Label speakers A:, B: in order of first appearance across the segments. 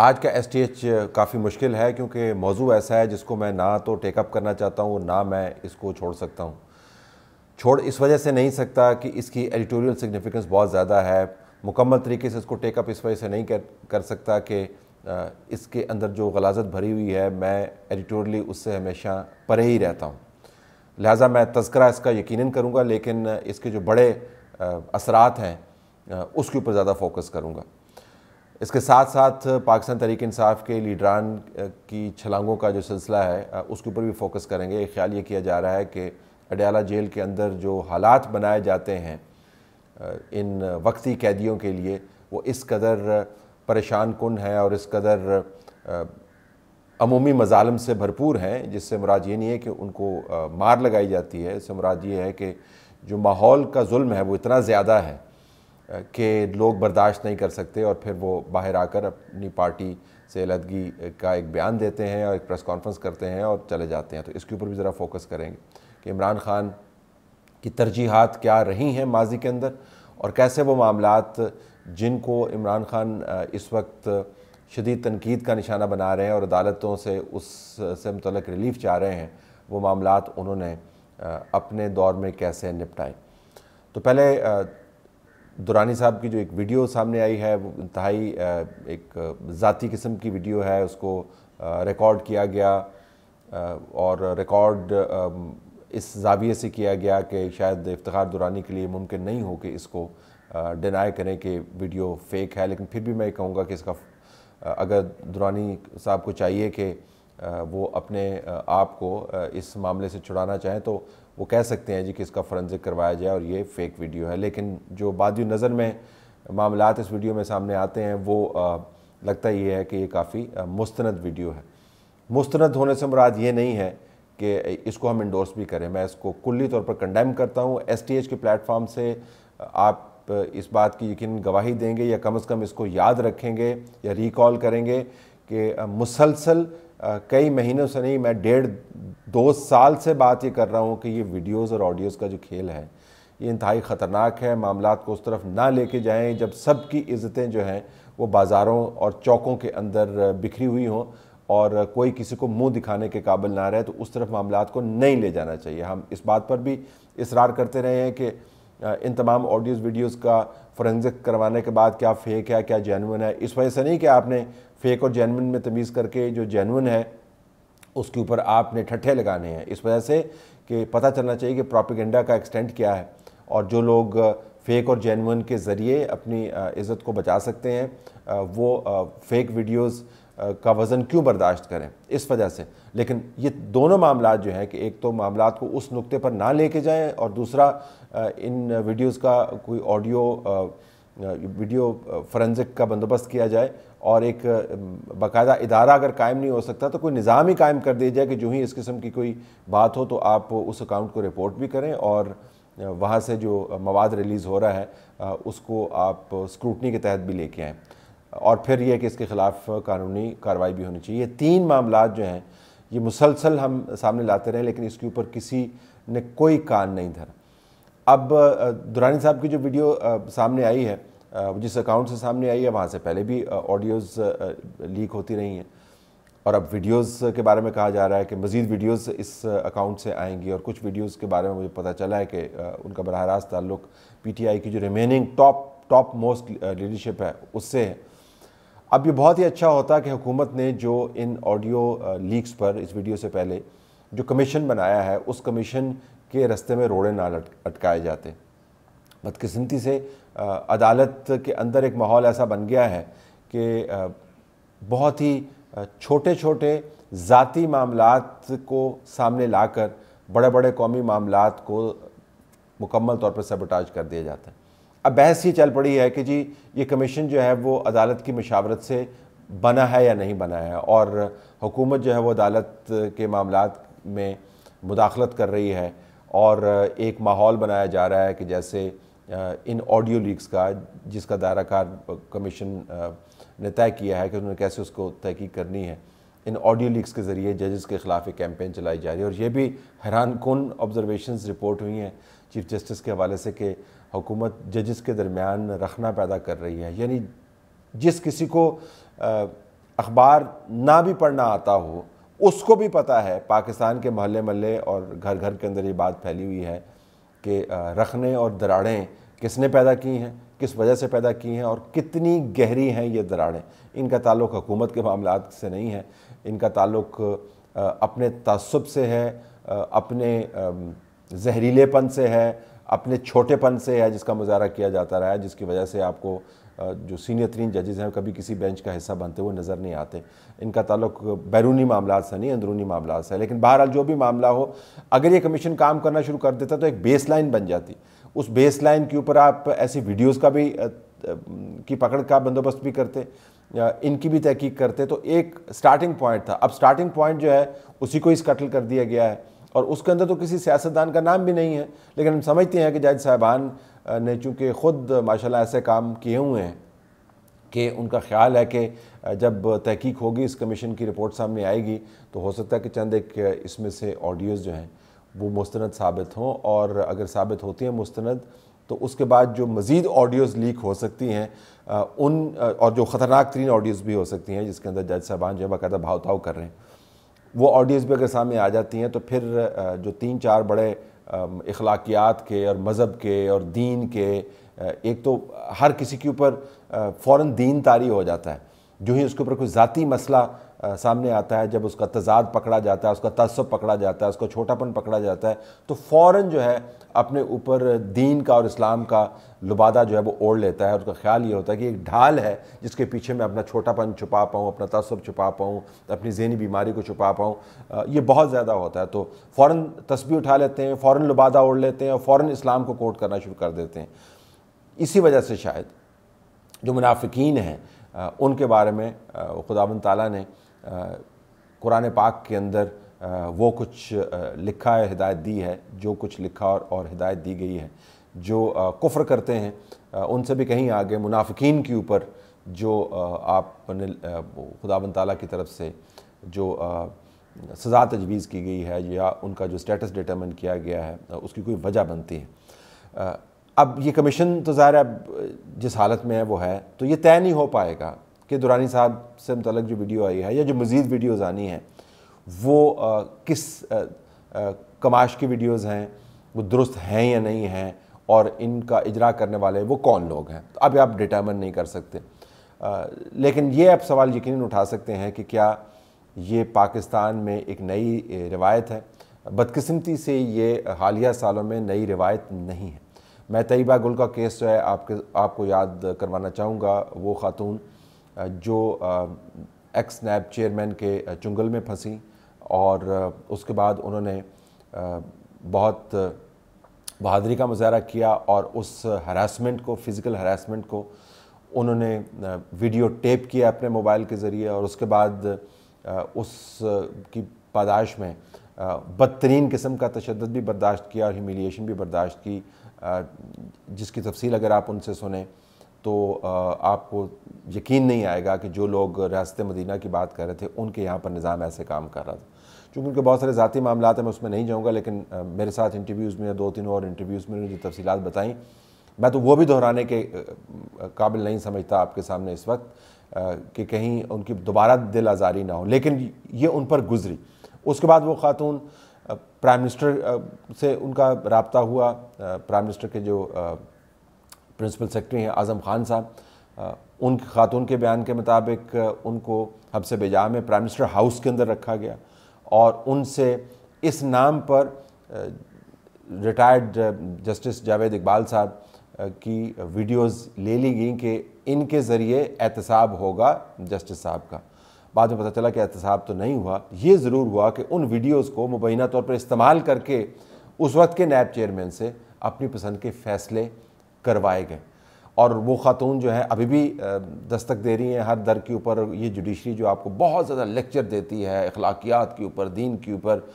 A: आज का S T H काफ़ी मुश्किल है क्योंकि मौजू ऐसा है जिसको मैं ना तो टेकअप करना चाहता हूँ ना मैं इसको छोड़ सकता हूँ छोड़ इस वजह से नहीं सकता कि इसकी एडिटोरियल सिग्निफिकेंस बहुत ज़्यादा है मुकम्मल तरीके से इसको टेकअप इस वजह से नहीं कर कर सकता कि इसके अंदर जो गलाजत भरी हुई है मैं एडिटोरियली उससे हमेशा परे ही रहता हूँ लिहाजा मैं तस्करा इसका यकीन करूँगा लेकिन इसके जो बड़े असरात हैं उसके ऊपर ज़्यादा फोकस करूँगा इसके साथ साथ पाकिस्तान तरीक इंसाफ के लीडरान की छलांगों का जो सिलसिला है उसके ऊपर भी फोकस करेंगे एक ख्याल ये किया जा रहा है कि अडयाला जेल के अंदर जो हालात बनाए जाते हैं इन वक्ती कैदियों के लिए वो इस कदर परेशान कन है और इस कदर अमूमी मजालम से भरपूर हैं जिससे मुराद ये नहीं है कि उनको मार लगाई जाती है इससे मुराद ये है कि जो माहौल का जुल्म है वो इतना ज़्यादा है के लोग बर्दाश्त नहीं कर सकते और फिर वो बाहर आकर अपनी पार्टी से अलहदगी का एक बयान देते हैं और एक प्रेस कॉन्फ्रेंस करते हैं और चले जाते हैं तो इसके ऊपर भी ज़रा फोकस करेंगे कि इमरान खान की तरजीहत क्या रही हैं माजी के अंदर और कैसे वो मामला जिनको इमरान खान इस वक्त शदीद तनकीद का निशाना बना रहे हैं और अदालतों से उस से मुतल रिलीफ चाह रहे हैं वो मामला उन्होंने अपने दौर में कैसे निपटाएं तो पहले दुरानी साहब की जो एक वीडियो सामने आई है वो इंतहाई एक ज़ाती किस्म की वीडियो है उसको रिकॉर्ड किया गया और रिकॉर्ड इस जाविये से किया गया कि शायद इफ्तार दुरानी के लिए मुमकिन नहीं हो कि इसको डिनाई करें कि वीडियो फेक है लेकिन फिर भी मैं कहूँगा कि इसका अगर दुरानी साहब को चाहिए कि वो अपने आप को इस मामले से छुड़ाना चाहें तो वो कह सकते हैं जी कि इसका फॉरेंसिक करवाया जाए और ये फेक वीडियो है लेकिन जो बाद नज़र में मामला इस वीडियो में सामने आते हैं वो लगता ये है कि ये काफ़ी मुस्तंद वीडियो है मुस्तंद होने से मुराद ये नहीं है कि इसको हम इंडोर्स भी करें मैं इसको कुल्ली तौर पर कंडेम करता हूँ एस टी एच के प्लेटफॉर्म से आप इस बात की यकीन गवाही देंगे या कम अज़ कम इसको याद रखेंगे या रिकॉल करेंगे कि मुसलसल कई महीनों से नहीं मैं डेढ़ दो साल से बात ये कर रहा हूँ कि ये वीडियोस और ऑडियोज़ का जो खेल है ये इंतहाई ख़तरनाक है मामला को उस तरफ ना लेके जाएं जब सब की इज़्ज़तें जो हैं वो बाज़ारों और चौकों के अंदर बिखरी हुई हों और कोई किसी को मुंह दिखाने के काबिल ना रहे तो उस तरफ मामला को नहीं ले जाना चाहिए हम इस बात पर भी इसरार करते रहे हैं कि इन तमाम ऑडियोज़ वीडियोज़ का फॉरेंसिक करवाने के बाद क्या फ़ेक है क्या जेनवन है इस वजह से नहीं कि आपने फ़ेक और जेनवन में तमीज़ करके जो जेनवन है उसके ऊपर आपने ठट्ठे लगाने हैं इस वजह से कि पता चलना चाहिए कि प्रॉपिगेंडा का एक्सटेंट क्या है और जो लोग फ़ेक और जेनवन के ज़रिए अपनी इज़्ज़त को बचा सकते हैं वो फ़ेक वीडियोज़ का वज़न क्यों बर्दाश्त करें इस वजह से लेकिन ये दोनों मामला जो हैं कि एक तो मामला को उस नुक्ते पर ना लेके जाएं और दूसरा इन वीडियोस का कोई ऑडियो वीडियो फॉरेंसिक का बंदोबस्त किया जाए और एक बाकायदा इदारा अगर कायम नहीं हो सकता तो कोई निज़ाम ही कायम कर दिया जाए कि जो ही इस किस्म की कोई बात हो तो आप उस अकाउंट को रिपोर्ट भी करें और वहाँ से जो मवाद रिलीज़ हो रहा है उसको आप स्क्रूटनी के तहत भी लेके आएँ और फिर यह कि इसके ख़िलाफ़ कानूनी कार्रवाई भी होनी चाहिए ये तीन मामला जो हैं ये मुसलसल हम सामने लाते रहे लेकिन इसके ऊपर किसी ने कोई कान नहीं धरा अब दुरानी साहब की जो वीडियो सामने आई है जिस अकाउंट से सामने आई है वहाँ से पहले भी ऑडियोज़ लीक होती रही हैं और अब वीडियोस के बारे में कहा जा रहा है कि मज़ीद वीडियोस इस अकाउंट से आएंगी और कुछ वीडियोस के बारे में मुझे पता चला है कि उनका बरह रास्त ताल्लुक पीटीआई की जो remaining top top most leadership है उससे है अब ये बहुत ही अच्छा होता कि हुकूमत ने जो इन ऑडियो लीक्स पर इस वीडियो से पहले जो कमीशन बनाया है उस कमीशन के रस्ते में रोड़े ना अटकाए जाते बदकिस्मती से अदालत के अंदर एक माहौल ऐसा बन गया है कि बहुत ही छोटे छोटे ज़ाती मामला को सामने लाकर बड़े बड़े कौमी मामला को मुकम्मल तौर पर सबटाज कर दिया जाता है अब बहस ये चल पड़ी है कि जी ये कमीशन जो है वो अदालत की मशावरत से बना है या नहीं बना है और हुकूमत जो है वो अदालत के मामला में मुदाखलत कर रही है और एक माहौल बनाया जा रहा है कि जैसे इन ऑडियो लीक्स का जिसका दायराकार कमीशन ने तय किया है कि उन्होंने कैसे उसको तहकीक करनी है इन ऑडियो लीक्स के ज़रिए जजेस के ख़िलाफ़ एक कैंपेन चलाई जा रही है और ये भी हैरान कन ऑब्जर्वेशन रिपोर्ट हुई हैं चीफ जस्टिस के हवाले से कि हुकूमत जजस के दरमियान रखना पैदा कर रही है यानी जिस किसी को अखबार ना भी पढ़ना आता हो उसको भी पता है पाकिस्तान के महल्ले महल्ले और घर घर के अंदर ये बात फैली हुई है कि रखने और दराड़ें किसने पैदा की हैं किस वजह से पैदा की हैं और कितनी गहरी हैं ये दराड़ें इनका ताल्लुक हुकूमत के मामला से नहीं है इनका ताल्लुक अपने तसब से है अपने जहरीलेपन से है अपने छोटेपन से है जिसका मुजाहरा किया जाता रहा है जिसकी वजह से आपको जो सीनियर तरीन जजेज़ हैं कभी किसी बेंच का हिस्सा बनते हुए नज़र नहीं आते इनका ताल्लुक बैरूनी मामला से नहीं अंदरूनी मामला से है लेकिन बहरहाल जो भी मामला हो अगर ये कमीशन काम करना शुरू कर देता तो एक बेस लाइन बन जाती उस बेस लाइन के ऊपर आप ऐसी वीडियोज़ का भी की पकड़ का बंदोबस्त भी करते इनकी भी तहकीक करते तो एक स्टार्टिंग पॉइंट था अब स्टार्टिंग पॉइंट जो है उसी को इस कत्ल कर दिया गया है और उसके अंदर तो किसी सियासतदान का नाम भी नहीं है लेकिन हम समझते हैं कि जज साहबान ने चूँकि ख़ुद माशाल्लाह ऐसे काम किए हुए हैं कि उनका ख्याल है कि जब तहकीक होगी इस कमीशन की रिपोर्ट सामने आएगी तो हो सकता है कि चंद एक इसमें से ऑडियोज़ जो हैं वो मुस्ंद साबित हों और अगर साबित होती हैं मुस्ंद तो उसके बाद जो मज़ीद ऑडियोज़ लीक हो सकती हैं उन और जो ख़तरनाक तरीन ऑडियोज़ भी हो सकती हैं जिसके अंदर जज साहबान जो है बाकायदा भावताव कर रहे हैं वो ऑडियंस भी अगर सामने आ जाती हैं तो फिर जो तीन चार बड़े अखलाकियात के और मज़हब के और दीन के एक तो हर किसी के ऊपर फ़ौर दीन तारी हो जाता है जो ही उसके ऊपर कोई ज़ाती मसला सामने आता है जब उसका तजाद पकड़ा जाता है उसका तसब पकड़ा जाता है उसका छोटापन पकड़ा जाता है तो फ़ौर जो है अपने ऊपर दीन का और इस्लाम का लुबादा जो है वो ओढ़ लेता है उसका ख्याल ये होता है कि एक ढाल है जिसके पीछे मैं अपना छोटापन छुपा पाऊँ अपना तस्व छुपा पाऊँ अपनी जहनी बीमारी को छुपा पाऊँ ये बहुत ज़्यादा होता है तो फ़ौर तस्वीर उठा लेते हैं फ़ौर लुबादा ओढ़ लेते हैं और फ़ौर इस्लाम को कोट करना शुरू कर देते हैं इसी वजह से शायद जो मुनाफिकीन हैं उनके बारे में खुदाबन ताली ने कुरान पाक के अंदर वो कुछ लिखा है हिदायत दी है जो कुछ लिखा और, और हिदायत दी गई है जो कुफ्र करते हैं उनसे भी कहीं आगे मुनाफिकीन के ऊपर जो आपने खुदा ताली की तरफ से जो सज़ा तजवीज़ की गई है या उनका जो स्टेटस डिटर्मिन किया गया है उसकी कोई वजह बनती है अब ये कमीशन तो ज़ाहिर जिस हालत में है वो है तो ये तय नहीं हो पाएगा कि दुरानी साहब से मतलब जो वीडियो आई है या जो मज़ीद वीडियोज़ आनी हैं वो आ, किस आ, आ, कमाश की वीडियोज़ हैं वो दुरुस्त हैं या नहीं हैं और इनका इजरा करने वाले वो कौन लोग हैं तो अभी आप डिटर्मन नहीं कर सकते आ, लेकिन ये आप सवाल यकीन उठा सकते हैं कि क्या ये पाकिस्तान में एक नई रिवायत है बदकस्मती से ये हालिया सालों में नई रिवायत नहीं है मैं तयबा गुल का केस जो है आपके आपको याद करवाना चाहूँगा वो ख़ातून जो एक्स नैब चेयरमैन के चुंगल में फंसी और उसके बाद उन्होंने बहुत बहादुरी का मुजाहरा किया और उस हरासमेंट को फिज़िकल हरासमेंट को उन्होंने वीडियो टेप किया अपने मोबाइल के ज़रिए और उसके बाद उस की पादाश में बदतरीन किस्म का तशद भी बर्दाश्त किया और ह्यूमिलिएशन भी बर्दाश्त की जिसकी तफसील अगर आप उनसे सुने तो आपको यकीन नहीं आएगा कि जो लोग रियासत मदीना की बात कर रहे थे उनके यहाँ पर निज़ाम ऐसे काम कर रहा था चूँकि उनके बहुत सारे ज़ाती मामला हैं मैं उसमें नहीं जाऊँगा लेकिन मेरे साथ इंटरव्यूज़ में दो तीन और इंटरव्यूज़ में उन्होंने जो तफसीत बताई मैं तो वो भी दोहराने के काबिल नहीं समझता आपके सामने इस वक्त कि कहीं उनकी दोबारा दिल आज़ारी ना हो लेकिन ये उन पर गुजरी उसके बाद वो खातून प्राइम मिनिस्टर से उनका रबता हुआ प्राइम मिनिस्टर के जो प्रिंसिपल सेक्रेटरी हैं आज़म खान साहब उन खातून के बयान के मुताबिक उनको हबसे बेजा में प्राइम मिनिस्टर हाउस के अंदर रखा गया और उनसे इस नाम पर रिटायर्ड जस्टिस जावेद इकबाल साहब की वीडियोस ले ली गई कि इनके ज़रिए एहतसाब होगा जस्टिस साहब का बाद में पता चला कि एहतसाब तो नहीं हुआ ये ज़रूर हुआ कि उन वीडियोस को मुबैना तौर पर इस्तेमाल करके उस वक्त के नैब चेयरमैन से अपनी पसंद के फ़ैसले करवाए गए और वो ख़ातून जो है अभी भी दस्तक दे रही हैं हर दर के ऊपर ये जुडिशरी जो आपको बहुत ज़्यादा लेक्चर देती है अखलाकियात के ऊपर दीन के ऊपर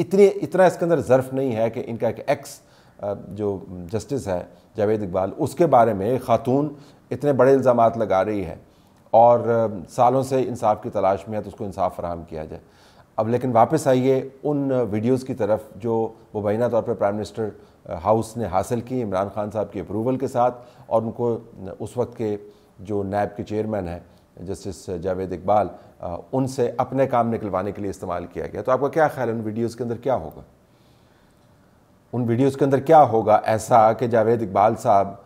A: इतने इतना इसके अंदर ज़र्फ नहीं है कि इनका एक एक्स जो जस्टिस है जावेद इकबाल उसके बारे में ख़ातून इतने बड़े इल्ज़ाम लगा रही है और सालों से इंसाफ की तलाश में है तो उसको इंसाफ फराहम किया जाए अब लेकिन वापस आइए उन वीडियोस की तरफ जो मुबैना तौर पर प्राइम मिनिस्टर हाउस ने हासिल की इमरान खान साहब की अप्रूवल के साथ और उनको उस वक्त के जो नैब के चेयरमैन हैं जस्टिस जावेद इकबाल उनसे अपने काम निकलवाने के लिए इस्तेमाल किया गया तो आपका क्या ख्याल है उन वीडियोज़ के अंदर क्या होगा उन वीडियोज़ के अंदर क्या होगा ऐसा कि जावेद इकबाल साहब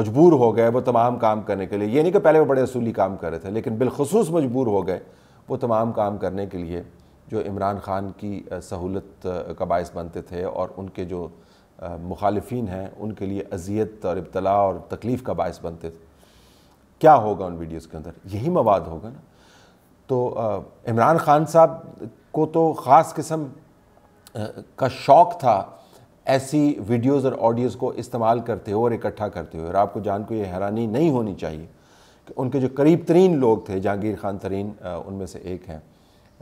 A: मजबूर हो गए वो तमाम काम करने के लिए ये नहीं कि पहले वो बड़े असूली काम कर रहे थे लेकिन बिलखसूस मजबूर हो गए वो तमाम काम करने के लिए जो इमरान ख़ान की सहूलत का बायस बनते थे और उनके जो मुखालफी हैं उनके लिए अजियत और इब्तला और तकलीफ़ का बायस बनते थे क्या होगा उन वीडियोज़ के अंदर यही मवाद होगा ना तो इमरान ख़ान साहब को तो ख़ास किस्म का शौक़ था ऐसी वीडियोज़ और ऑडियोज़ को इस्तेमाल करते हुए और इकट्ठा करते हुए और आपको जान को ये हैरानी नहीं होनी चाहिए कि उनके जो करीब तरीन लोग थे जहांगीर खान तरीन उनमें से एक हैं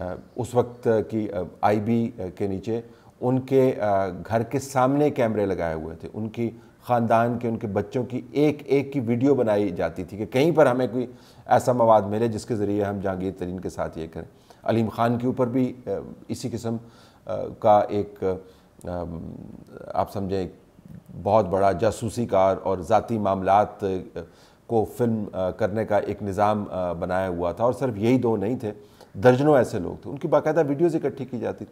A: उस वक्त की आईबी के नीचे उनके घर के सामने कैमरे लगाए हुए थे उनकी ख़ानदान के उनके बच्चों की एक एक की वीडियो बनाई जाती थी कि कहीं पर हमें कोई ऐसा मवाद मिले जिसके ज़रिए हम जहांगीर तरीन के साथ ये करें अलीम ख़ान के ऊपर भी इसी किस्म का एक आप समझें बहुत बड़ा जासूसी कार और ज़ाती मामलात को फिल्म करने का एक निज़ाम बनाया हुआ था और सिर्फ यही दो नहीं थे दर्जनों ऐसे लोग थे उनकी बाकायदा वीडियोज़ इकट्ठी की जाती थी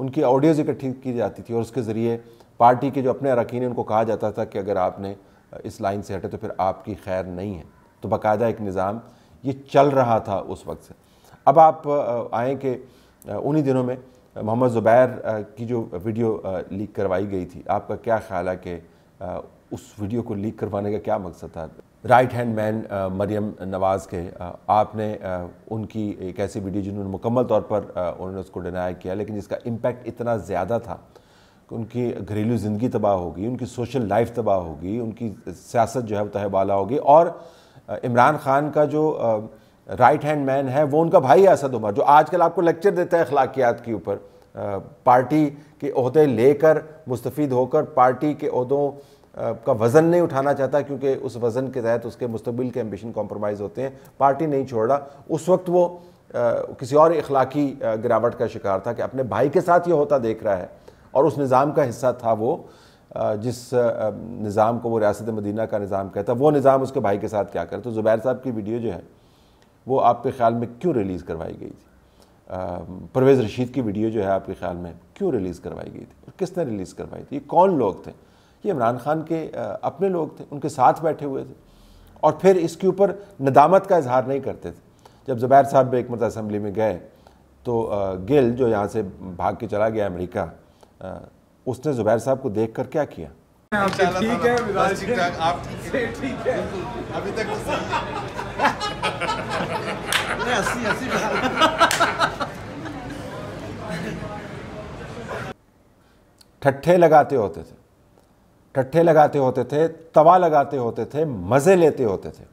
A: उनकी ऑडियोज़ इकट्ठी की जाती थी और उसके ज़रिए पार्टी के जो अपने अरकान उनको कहा जाता था कि अगर आपने इस लाइन से हटे तो फिर आपकी खैर नहीं है तो बाकायदा एक निज़ाम ये चल रहा था उस वक्त से अब आप आए कि उन्हीं दिनों में मोहम्मद ज़ुबैर की जो वीडियो लीक करवाई गई थी आपका क्या ख्याल है कि उस वीडियो को लीक करवाने का क्या मकसद था right hand man Maryam Nawaz के आ, आपने आ, उनकी एक ऐसी वीडियो जिन्होंने मुकम्मल तौर पर उन्होंने उसको डिनाई किया लेकिन जिसका इम्पैक्ट इतना ज़्यादा था कि उनकी घरेलू ज़िंदगी तबाह होगी उनकी सोशल लाइफ तबाह होगी उनकी सियासत जो है वो तहबाला होगी और इमरान खान का जो राइट हैंड मैन है वो उनका भाई असद उमर जो आजकल आपको लेक्चर देता है अखलाकियात के ऊपर पार्टी के अहदे लेकर मुस्तफ़ होकर पार्टी के अहदों का वज़न नहीं उठाना चाहता क्योंकि उस वज़न के तहत उसके मुस्तबिल के एम्बिशन कॉम्प्रोमाइज़ होते हैं पार्टी नहीं छोड़ रहा उस वक्त वो किसी और इखलाकी गिरावट का शिकार था कि अपने भाई के साथ ये होता देख रहा है और उस निज़ाम का हिस्सा था वो जिस निज़ाम को वो रियासत मदीना का निज़ाम कहता वो निज़ाम उसके भाई के साथ क्या करे तो ज़ुबैर साहब की वीडियो जो है वो आपके ख्याल में क्यों रिलीज़ करवाई गई थी परवेज़ रशीद की वीडियो जो है आपके ख्याल में क्यों रिलीज़ करवाई गई थी और किसने रिलीज़ करवाई थी ये कौन लोग थे ये इमरान खान के अपने लोग थे उनके साथ बैठे हुए थे और फिर इसके ऊपर नदामत का इजहार नहीं करते थे जब जुबैर साहब एक मरत असम्बली में गए तो गिल जो यहाँ से भाग के चला गया अमेरिका उसने जुबैर साहब को देख कर क्या किया
B: ठीक है ठीक अभी तक
A: ठट्ठे लगाते होते थे ठट्ठे लगाते होते थे तवा लगाते होते थे मज़े लेते होते थे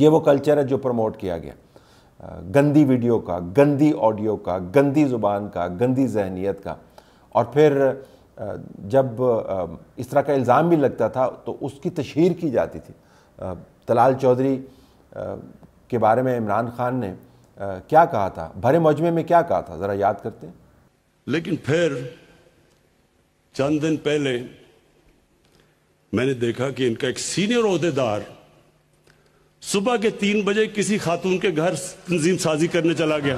A: ये वो कल्चर है जो प्रमोट किया गया गंदी वीडियो का गंदी ऑडियो का गंदी ज़ुबान का गंदी जहनीत का और फिर जब इस तरह का इल्ज़ाम भी लगता था तो उसकी तशहर की जाती थी तलाल चौधरी के बारे में इमरान खान ने क्या कहा था भरे मजमे में क्या कहा था ज़रा याद करते हैं लेकिन फिर चंद दिन पहले मैंने देखा कि इनका एक सीनियर अहदेदार सुबह के तीन बजे किसी खातून के घर तंजीम साजी करने चला गया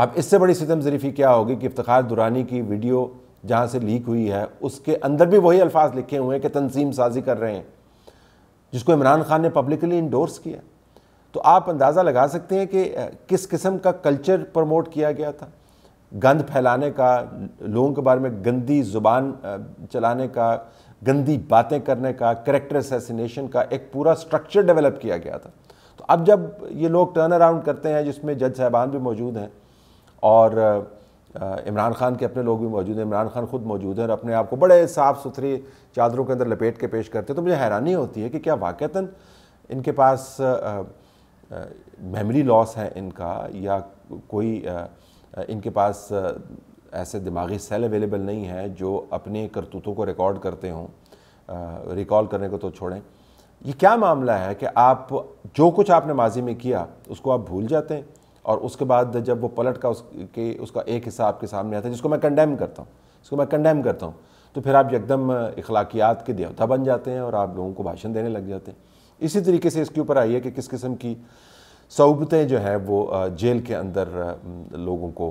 A: अब इससे बड़ी सितम जरीफी क्या होगी कि इफ्तार दुरानी की वीडियो जहां से लीक हुई है उसके अंदर भी वही अल्फाज लिखे हुए हैं कि तंजीम साजी कर रहे हैं जिसको इमरान खान ने पब्लिकली इंडोर्स किया तो आप अंदाज़ा लगा सकते हैं कि किस किस्म का कल्चर प्रमोट किया गया था गंद फैलाने का लोगों के बारे में गंदी ज़ुबान चलाने का गंदी बातें करने का करेक्टर असैसिनेशन का एक पूरा स्ट्रक्चर डेवलप किया गया था तो अब जब ये लोग टर्न अराउंड करते हैं जिसमें जज साहबान भी मौजूद हैं और इमरान खान के अपने लोग भी मौजूद हैं इमरान खान खुद मौजूद हैं और अपने आप को बड़े साफ़ सुथरी चादरों के अंदर लपेट के पेश करते हैं तो मुझे हैरानी होती है कि क्या वाक़ता इनके पास आ, मेमोरी लॉस है इनका या कोई इनके पास ऐसे दिमागी सेल अवेलेबल नहीं है जो अपने करतूतों को रिकॉर्ड करते हों रिकॉल करने को तो छोड़ें ये क्या मामला है कि आप जो कुछ आपने माजी में किया उसको आप भूल जाते हैं और उसके बाद जब वो पलट का उसके उसका एक हिस्सा आपके सामने आता है जिसको मैं कंडेम करता हूँ जिसको मैं कंडेम करता हूँ तो फिर आप एकदम इखलाकियात के देवता बन जाते हैं और आप लोगों को भाषण देने लग जाते हैं इसी तरीके से इसके ऊपर आई है कि किस किस्म की सऊबतें जो हैं वो जेल के अंदर लोगों को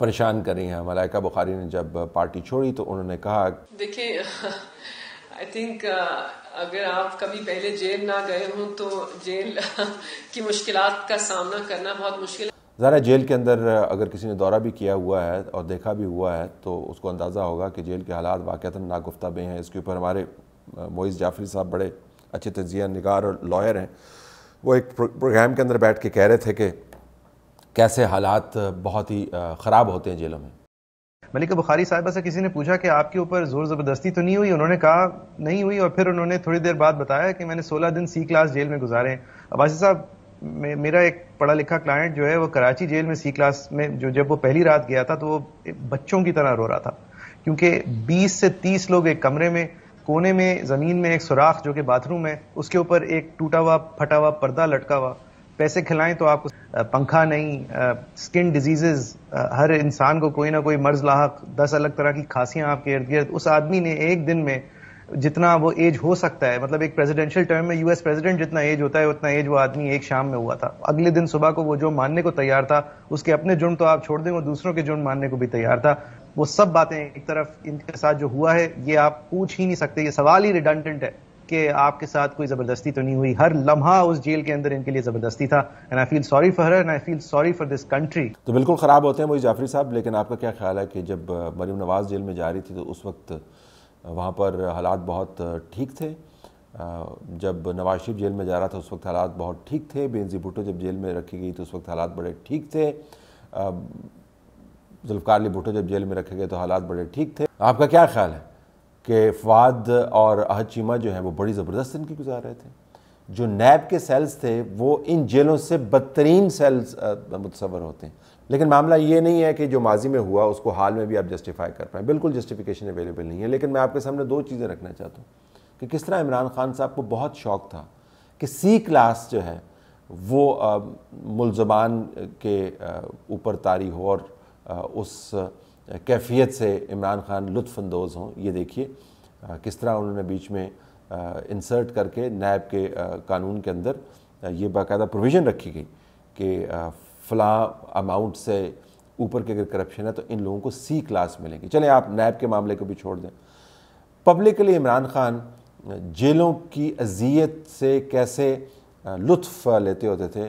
A: परेशान कर रही हैं मलाइका बुखारी ने जब पार्टी छोड़ी तो उन्होंने कहा
B: देखिए आई थिंक अगर आप कभी पहले जेल ना गए हों तो जेल की मुश्किल का सामना करना बहुत मुश्किल
A: ज़रा जेल के अंदर अगर किसी ने दौरा भी किया हुआ है और देखा भी हुआ है तो उसको अंदाज़ा होगा कि जेल के हालात वाक़ता नागुफ्ता भी हैं इसके ऊपर हमारे मोइस जाफरी साहब बड़े अच्छे तजिया नगार और लॉयर हैं वो एक प्रोग्राम के अंदर बैठ के कह रहे थे कि कैसे हालात बहुत ही ख़राब होते हैं जेलों में
B: मलिका बुखारी साहबा से किसी ने पूछा कि आपके ऊपर ज़ोर ज़बरदस्ती तो नहीं हुई उन्होंने कहा नहीं हुई और फिर उन्होंने थोड़ी देर बाद बताया कि मैंने 16 दिन सी क्लास जेल में गुजारे अबासी साहब मेरा एक पढ़ा लिखा क्लाइंट जो है वो कराची जेल में सी क्लास में जो जब वो पहली रात गया था तो वो बच्चों की तरह रो रहा था क्योंकि 20 से 30 लोग एक कमरे में कोने में ज़मीन में एक सुराख जो कि बाथरूम है उसके ऊपर एक टूटा हुआ फटा हुआ पर्दा लटका हुआ पैसे खिलाएं तो आपको पंखा नहीं स्किन डिजीजेज हर इंसान को कोई ना कोई मर्ज लाक दस अलग तरह की खांसियां आपके इर्द गिर्द उस आदमी ने एक दिन में जितना वो एज हो सकता है मतलब एक प्रेसिडेंशियल टर्म में यूएस प्रेसिडेंट जितना एज होता है उतना एज वो आदमी एक शाम में हुआ था अगले दिन सुबह को वो जो मानने को तैयार था उसके अपने जुर्म तो आप छोड़ दें वो दूसरों के जुर्म मानने को भी तैयार था वो सब बातें एक तरफ इनके साथ जो हुआ है ये आप पूछ ही नहीं सकते ये सवाल ही रिडंडेंट है कि आपके साथ कोई जबरदस्ती तो नहीं हुई हर लम्हा उस जेल के अंदर इनके लिए जबरदस्ती था and I feel sorry for her and I feel sorry for this country तो बिल्कुल खराब होते हैं मोई जाफरी साहब लेकिन आपका क्या
A: ख्याल है कि जब मरीम नवाज जेल में जा रही थी तो उस वक्त वहाँ पर हालात बहुत ठीक थे जब नवाज शरीफ जेल में जा रहा था उस वक्त हालात बहुत ठीक थे बेनजी भुट्टो जब जेल में रखी गई तो उस वक्त हालात बड़े ठीक थे जुल्फ़ार अली भुट्टो जब जेल में रखे गए तो हालात बड़े ठीक थे आपका क्या ख्याल है कि फवाद और अहद चीमा जो हैं वो बड़ी ज़बरदस्त इनकी गुजार रहे थे जो नैब के सेल्स थे वो इन जेलों से बदतरीन सेल्स मुतवर होते हैं लेकिन मामला ये नहीं है कि जो माजी में हुआ उसको हाल में भी आप जस्टिफाई कर पाएँ बिल्कुल जस्टिफिकेशन अवेलेबल नहीं है लेकिन मैं आपके सामने दो चीज़ें रखना चाहता हूँ कि किस तरह इमरान खान साहब को बहुत शौक था कि सी क्लास जो है वो मुलजमान के ऊपर तारी हो और उस कैफियत से इमरान खान लुफानंदोज़ हों ये देखिए किस तरह उन्होंने बीच में इंसर्ट करके नायब के कानून के अंदर ये बाकायदा प्रोविज़न रखी गई कि फ़लाँ अमाउंट से ऊपर के अगर करप्शन है तो इन लोगों को सी क्लास मिलेगी चले आप नायब के मामले को भी छोड़ दें पब्लिकली इमरान खान जेलों की अजियत से कैसे लुत्फ़ लेते होते थे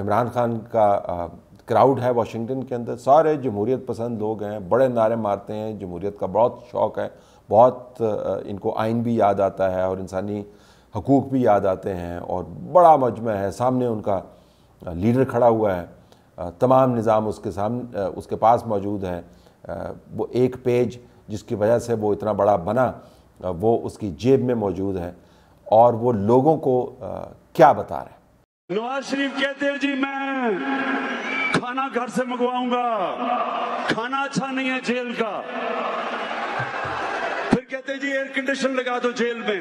A: इमरान खान का क्राउड है वाशिंगटन के अंदर सारे जमहूरीत पसंद लोग हैं बड़े नारे मारते हैं जमहूरियत का बहुत शौक़ है बहुत इनको आइन भी याद आता है और इंसानी हकूक़ भी याद आते हैं और बड़ा मजमा है सामने उनका लीडर खड़ा हुआ है तमाम निज़ाम उसके सामने उसके पास मौजूद है वो एक पेज जिसकी वजह से वो इतना बड़ा बना वो उसकी जेब में मौजूद है और वो लोगों को क्या बता रहे हैं नवाज शरीफ कहते हैं जी मैं खाना घर से मंगवाऊंगा खाना अच्छा नहीं है जेल का फिर कहते जी एयर कंडीशन लगा दो जेल में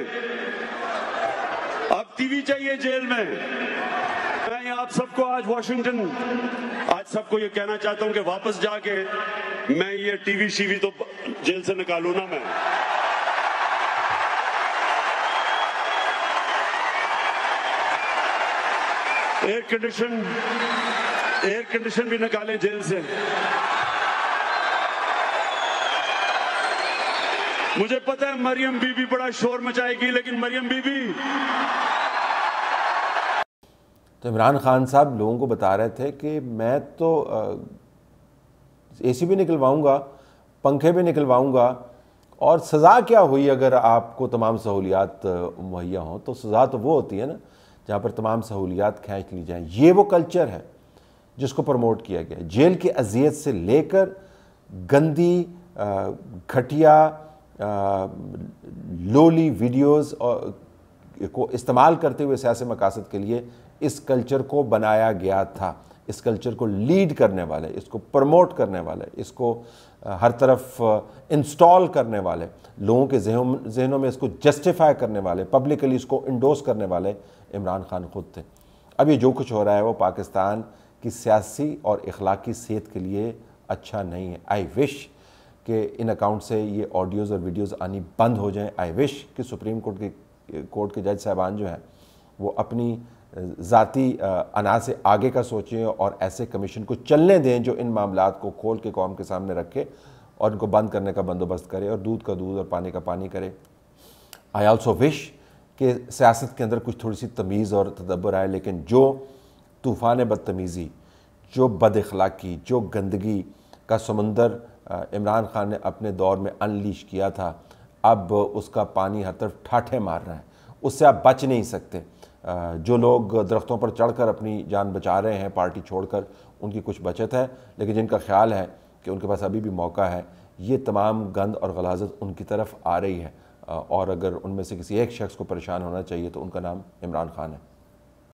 A: अब टीवी चाहिए जेल में मैं आप सबको आज वॉशिंगटन आज सबको ये कहना चाहता हूं कि वापस जाके मैं ये टीवी शीवी तो जेल से निकालू ना मैं एयर कंडीशन एयर कंडीशन भी निकाले जेल से मुझे पता है मरियम बीबी बड़ा शोर मचाएगी लेकिन मरियम बीबी तो इमरान खान साहब लोगों को बता रहे थे कि मैं तो एसी भी निकलवाऊंगा पंखे भी निकलवाऊंगा और सज़ा क्या हुई अगर आपको तमाम सहूलियात मुहैया हों तो सज़ा तो वो होती है ना जहाँ पर तमाम सहूलियात खींच ली जाएँ ये वो कल्चर है जिसको प्रमोट किया गया जेल की अजियत से लेकर गंदी घटिया लोली वीडियोस और को इस्तेमाल करते हुए सियासी मकासद के लिए इस कल्चर को बनाया गया था इस कल्चर को लीड करने वाले इसको प्रमोट करने वाले इसको हर तरफ इंस्टॉल करने वाले लोगों के जहनों में इसको जस्टिफाई करने वाले पब्लिकली इसको इंडोस करने वाले इमरान खान खुद थे अब ये जो कुछ हो रहा है वो पाकिस्तान कि सियासी और इखलाकी सेहत के लिए अच्छा नहीं है आई विश कि इन अकाउंट से ये ऑडियोज़ और वीडियोज़ आनी बंद हो जाएं आई विश कि सुप्रीम कोर्ट के कोर्ट के जज साहबान जो हैं वो अपनी ज़ाती अनाज से आगे का सोचें और ऐसे कमीशन को चलने दें जो इन मामला को खोल के कौम के सामने रखे और इनको बंद करने का बंदोबस्त करे और दूध का दूध और पानी का पानी करे आई ऑल्सो विश कि सियासत के अंदर कुछ थोड़ी सी तमीज़ और तदब्बर आए लेकिन जो तूफ़ान बदतमीज़ी जो बद अखलाक़ी जो गंदगी का समंदर इमरान खान ने अपने दौर में अनलीश किया था अब उसका पानी हर तरफ ठाठे मार रहा है उससे आप बच नहीं सकते जो लोग दरख्तों पर चढ़कर अपनी जान बचा रहे हैं पार्टी छोड़कर उनकी कुछ बचत है लेकिन जिनका ख्याल है कि उनके पास अभी भी मौका है ये तमाम गंद और गलाजत उनकी तरफ आ रही है और अगर उनमें से किसी एक शख्स को परेशान होना चाहिए तो उनका नाम इमरान खान है